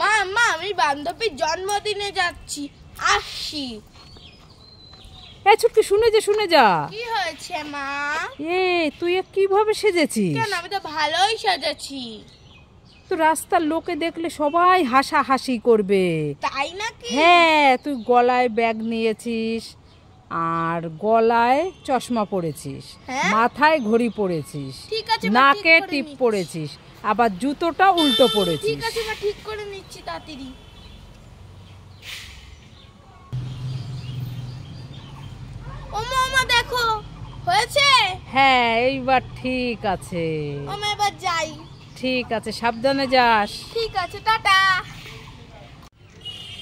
মা মা আমি বান্ধবীর জন্মদিনে যাচ্ছি আসছি এ ছুটকে শুনে যা শুনে যা কি হয়েছে মা এ তুই কিভাবে সেজেছিস কেন আমি তো ভালোই সেজেছি তো রাস্তার লোকে দেখলে সবাই হাসাহাসি করবে তাই নাকি হ্যাঁ তুই গলায় ব্যাগ নিয়েছিস আর গলায় চশমা পরেছিস হ্যাঁ? মাথায় ঘড়ি পরেছিস নাকে টিপ পরেছিস আবার জুতোটা উল্টো পরেছিস ঠিক আছে ঠিক করে নিচ্ছি তাড়াতাড়ি হ্যাঁ এইবার ঠিক আছে ঠিক আছে সাবধানে যাস ঠিক আছে টাটা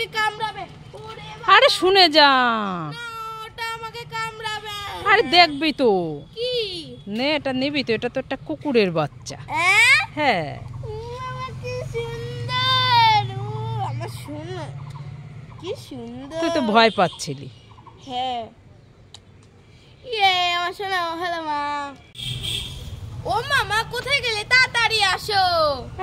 আমাকে কামড়াবে আরে শুনে যা ওটা আমাকে কামড়াবে আরে দেখবি তো কি নে এটা নিবি তো এটা তো একটা কুকুরের বাচ্চা হ্যাঁ কি সুন্দর তুই তো ভয় পাচ্ছিলি হ্যাঁ ইয়ে আমার শোনা হ্যালো মা ও মামা কোথায় গেলে তাড়াতাড়ি আসো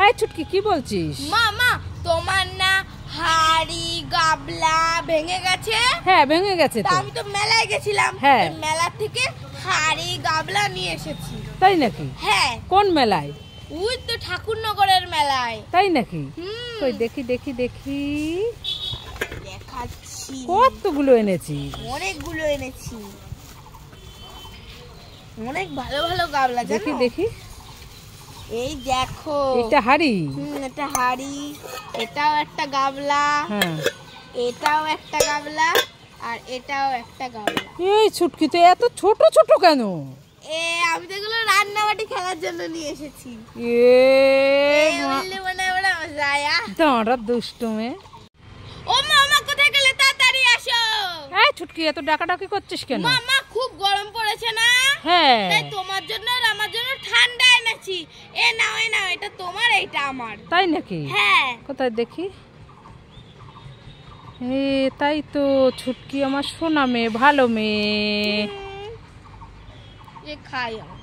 এই ছুটকি কি বলছিস মামা তোমার না হাড়ি গাবলা ভেঙে গেছে হ্যাঁ ভেঙে গেছে তো আমি তো মেলায় গেছিলাম হ্যাঁ মেলা থেকে হাড়ি গাবলা নিয়ে এসেছি তাই নাকি হ্যাঁ কোন মেলায় ওই তো ঠাকুরনগরের মেলায় তাই নাকি ওই দেখি দেখি দেখি কতগুলো এনেছি অনেকগুলো এনেছি অনেক ভালো ভালো গাবলা দেখি দেখি এই দেখো এটা হাড়ি হুম এটা হাড়ি এটাও একটা গাবলা হ্যাঁ এটাও একটা গাবলা আর এটাও একটা গাবলা এই ছুটকিতে এত ছোট ছোট কেন এ আমি তো এগুলো রান্নাবাটি খেলার জন্য নিয়ে এসেছি এ বললে মনে ওরা যায়া তোমরা দুষ্টু মেয়ে ও মামা কোথায় গেলে তাড়াতাড়ি আসো হ্যাঁ ছুটকি এত ডাকাডাকি করছিস কেন মামা খুব গরম পড়েছে না হ্যাঁ তাই তোমার জন্য আর আমার জন্য আছি এ নাও এ নাও এটা তোমার এটা আমার তাই নাকি হ্যাঁ কোথায় দেখি এ তাই তো ছুটকি আমার সোনা মেয়ে ভালো মেয়ে খাই